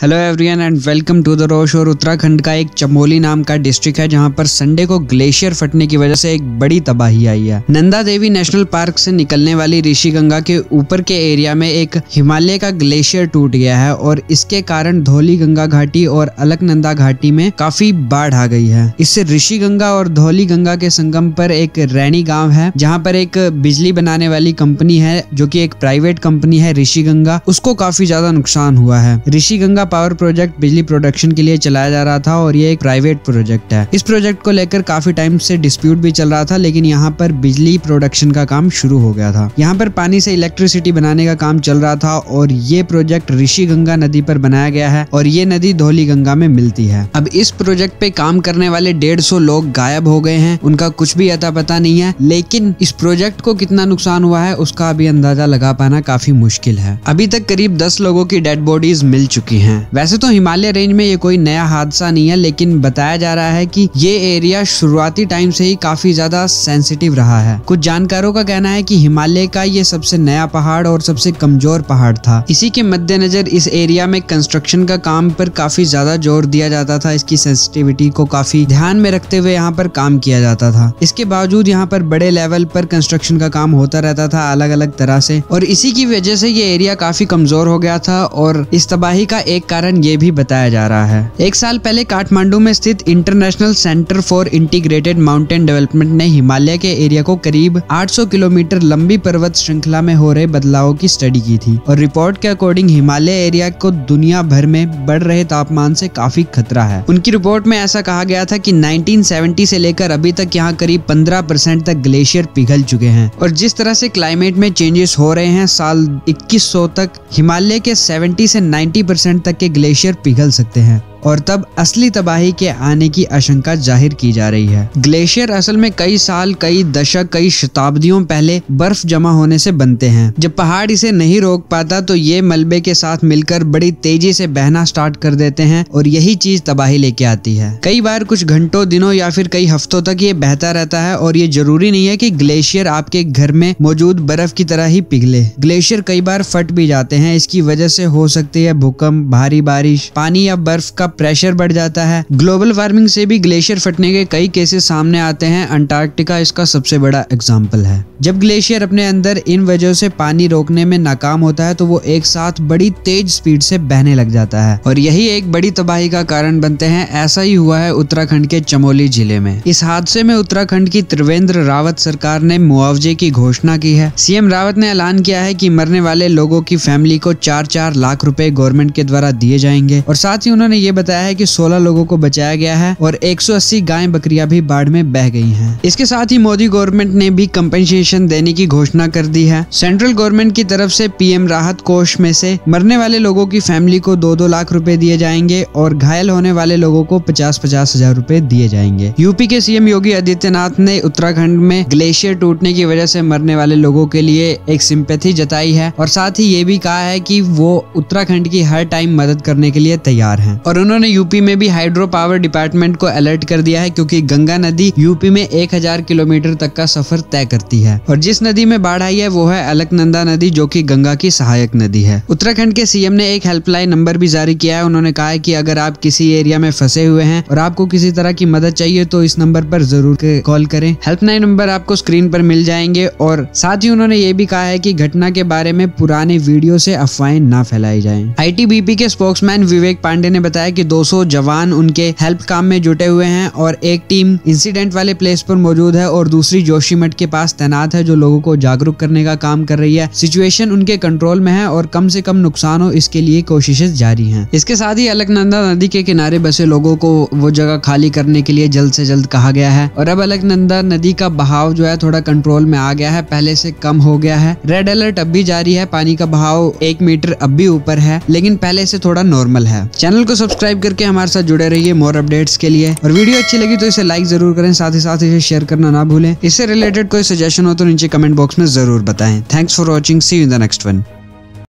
Hello everyone and welcome to the रोश और उत्तराखंड का एक चमोली नाम का डिस्ट्रिक्ट है जहां पर संडे को ग्लेशियर फटने की वजह से एक बड़ी तबाही आई है नंदा देवी नेशनल पार्क से निकलने वाली ऋषि गंगा के ऊपर के एरिया में एक हिमालय का ग्लेशियर टूट गया है और इसके कारण धौली गंगा घाटी और अलकनंदा घाटी में काफी बाढ़ आ गई है इससे ऋषि गंगा और धौली गंगा के संगम पर एक रैनी गाँव है जहाँ पर एक बिजली बनाने वाली कंपनी है जो की एक प्राइवेट कंपनी है ऋषि गंगा उसको काफी ज्यादा नुकसान हुआ है ऋषि गंगा पावर प्रोजेक्ट बिजली प्रोडक्शन के लिए चलाया जा रहा था और ये एक प्राइवेट प्रोजेक्ट है इस प्रोजेक्ट को लेकर काफी टाइम से डिस्प्यूट भी चल रहा था लेकिन यहाँ पर बिजली प्रोडक्शन का काम शुरू हो गया था यहाँ पर पानी से इलेक्ट्रिसिटी बनाने का काम चल रहा था और ये प्रोजेक्ट ऋषि गंगा नदी पर बनाया गया है और ये नदी धोली गंगा में मिलती है अब इस प्रोजेक्ट पे काम करने वाले डेढ़ सौ लोग गायब हो गए हैं उनका कुछ भी अता पता नहीं है लेकिन इस प्रोजेक्ट को कितना नुकसान हुआ है उसका अभी अंदाजा लगा पाना काफी मुश्किल है अभी तक करीब दस लोगों की डेड बॉडीज मिल चुकी है हैं वैसे तो हिमालय रेंज में ये कोई नया हादसा नहीं है लेकिन बताया जा रहा है कि ये एरिया शुरुआती टाइम से ही काफी ज्यादा सेंसिटिव रहा है कुछ जानकारों का कहना है कि हिमालय का ये सबसे नया पहाड़ और सबसे कमजोर पहाड़ था इसी के मद्देनजर इस एरिया में कंस्ट्रक्शन का काम पर काफी ज्यादा जोर दिया जाता था इसकी सेंसिटिविटी को काफी ध्यान में रखते हुए यहाँ पर काम किया जाता था इसके बावजूद यहाँ पर बड़े लेवल पर कंस्ट्रक्शन का काम होता रहता था अलग अलग तरह से और इसी की वजह से ये एरिया काफी कमजोर हो गया था और इस तबाही का एक कारण ये भी बताया जा रहा है एक साल पहले काठमांडू में स्थित International Centre for Integrated Mountain Development ने हिमालय के एरिया को करीब 800 किलोमीटर लंबी पर्वत श्रृंखला में हो रहे बदलावों की स्टडी की थी और रिपोर्ट के अकॉर्डिंग हिमालय एरिया को दुनिया भर में बढ़ रहे तापमान से काफी खतरा है उनकी रिपोर्ट में ऐसा कहा गया था की नाइनटीन से लेकर अभी तक यहाँ करीब पंद्रह परसेंट तक ग्लेशियर पिघल चुके हैं और जिस तरह से क्लाइमेट में चेंजेस हो रहे हैं साल इक्कीस तक हिमालय के सेवेंटी से नाइन्टी परसेंट तक के ग्लेशियर पिघल सकते हैं और तब असली तबाही के आने की आशंका जाहिर की जा रही है ग्लेशियर असल में कई साल कई दशक कई शताब्दियों पहले बर्फ जमा होने से बनते हैं जब पहाड़ इसे नहीं रोक पाता तो ये मलबे के साथ मिलकर बड़ी तेजी से बहना स्टार्ट कर देते हैं और यही चीज तबाही लेके आती है कई बार कुछ घंटों दिनों या फिर कई हफ्तों तक ये बहता रहता है और ये जरूरी नहीं है की ग्लेशियर आपके घर में मौजूद बर्फ की तरह ही पिघले ग्लेशियर कई बार फट भी जाते हैं इसकी वजह से हो सकती है भूकंप भारी बारिश पानी या बर्फ का प्रेशर बढ़ जाता है ग्लोबल वार्मिंग से भी ग्लेशियर फटने के कई केसेस सामने आते हैं अंटार्कटिका इसका सबसे बड़ा एग्जाम्पल है जब ग्लेशियर अपने अंदर इन वजह से पानी रोकने में नाकाम होता है तो वो एक साथ बड़ी तेज स्पीड से बहने लग जाता है और यही एक बड़ी तबाही का कारण बनते हैं ऐसा ही हुआ है उत्तराखंड के चमोली जिले में इस हादसे में उत्तराखंड की त्रिवेंद्र रावत सरकार ने मुआवजे की घोषणा की है सीएम रावत ने ऐलान किया है कि मरने वाले लोगों की फैमिली को चार चार लाख रूपए गवर्नमेंट के द्वारा दिए जाएंगे और साथ ही उन्होंने ये बताया है कि 16 लोगों को बचाया गया है और 180 गाय बकरियां भी बाढ़ में बह गई हैं। इसके साथ ही मोदी गवर्नमेंट ने भी कम्पेंसेशन देने की घोषणा कर दी है सेंट्रल गवर्नमेंट की तरफ से पीएम राहत कोष में से मरने वाले लोगों की फैमिली को दो दो लाख रूपए दिए जाएंगे और घायल होने वाले लोगों को पचास पचास हजार रूपए दिए जाएंगे यूपी के सीएम योगी आदित्यनाथ ने उत्तराखंड में ग्लेशियर टूटने की वजह से मरने वाले लोगों के लिए एक सिंपथी जताई है और साथ ही ये भी कहा है कि वो उत्तराखंड की हर टाइम मदद करने के लिए तैयार हैं और उन्होंने यूपी में भी हाइड्रो पावर डिपार्टमेंट को अलर्ट कर दिया है क्योंकि गंगा नदी यूपी में 1000 किलोमीटर तक का सफर तय करती है और जिस नदी में बाढ़ आई है वो है अलकनंदा नदी जो कि गंगा की सहायक नदी है उत्तराखंड के सीएम ने एक हेल्पलाइन नंबर भी जारी किया है उन्होंने कहा है की अगर आप किसी एरिया में फंसे हुए हैं और आपको किसी तरह की मदद चाहिए तो इस नंबर पर जरूर कॉल करें हेल्पलाइन नंबर आपको स्क्रीन पर मिल जाएंगे और साथ ही उन्होंने ये भी कहा है की घटना के बारे में पुराने वीडियो से अफवाहें ना फैलाई जाए आईटीबीपी के स्पोक्समैन विवेक पांडे ने बताया कि 200 जवान उनके हेल्प काम में जुटे हुए हैं और एक टीम इंसिडेंट वाले प्लेस पर मौजूद है और दूसरी जोशीमठ के पास तैनात है जो लोगों को जागरूक करने का काम कर रही है सिचुएशन उनके कंट्रोल में है और कम से कम नुकसान हो इसके लिए कोशिशें जारी हैं इसके साथ ही अलकनंदा नदी के किनारे बसे लोगों को वो जगह खाली करने के लिए जल्द से जल्द कहा गया है और अब अलकनंदा नदी का बहाव जो है थोड़ा कंट्रोल में आ गया है पहले से कम हो गया है रेड अलर्ट अब भी जारी है पानी का बहाव एक मीटर अब भी ऊपर है लेकिन पहले से थोड़ा नॉर्मल है चैनल को सब्सक्राइब सब्सक्राइब करके हमारे साथ जुड़े रहिए मोर अपडेट्स के लिए और वीडियो अच्छी लगी तो इसे लाइक जरूर करें साथ ही साथ इसे शेयर करना ना भूलें इससे रिलेटेड कोई सजेशन हो तो नीचे कमेंट बॉक्स में जरूर बताएं thanks for watching see in the next one